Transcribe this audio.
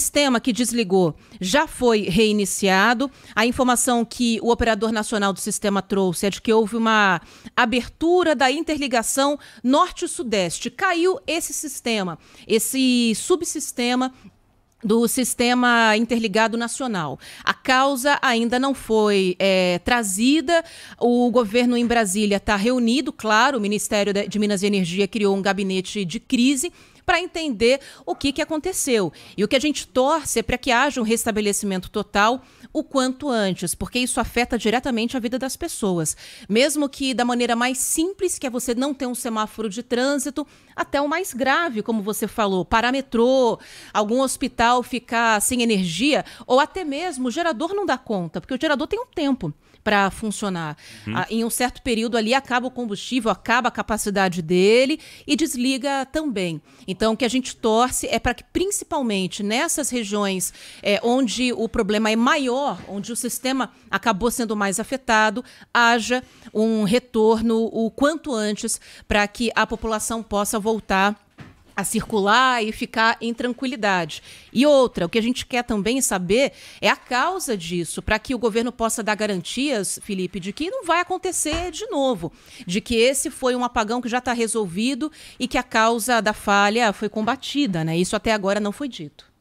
sistema que desligou já foi reiniciado. A informação que o operador nacional do sistema trouxe é de que houve uma abertura da interligação norte-sudeste. Caiu esse sistema, esse subsistema do sistema interligado nacional. A causa ainda não foi é, trazida. O governo em Brasília está reunido, claro. O Ministério de Minas e Energia criou um gabinete de crise para entender o que, que aconteceu. E o que a gente torce é para que haja um restabelecimento total o quanto antes, porque isso afeta diretamente a vida das pessoas. Mesmo que da maneira mais simples, que é você não ter um semáforo de trânsito, até o mais grave, como você falou, parar metrô, algum hospital ficar sem energia, ou até mesmo o gerador não dá conta, porque o gerador tem um tempo para funcionar. Uhum. Ah, em um certo período ali acaba o combustível, acaba a capacidade dele e desliga também. Então, o que a gente torce é para que, principalmente nessas regiões é, onde o problema é maior, onde o sistema acabou sendo mais afetado, haja um retorno o quanto antes para que a população possa voltar a circular e ficar em tranquilidade. E outra, o que a gente quer também saber é a causa disso, para que o governo possa dar garantias, Felipe, de que não vai acontecer de novo, de que esse foi um apagão que já está resolvido e que a causa da falha foi combatida, né? Isso até agora não foi dito.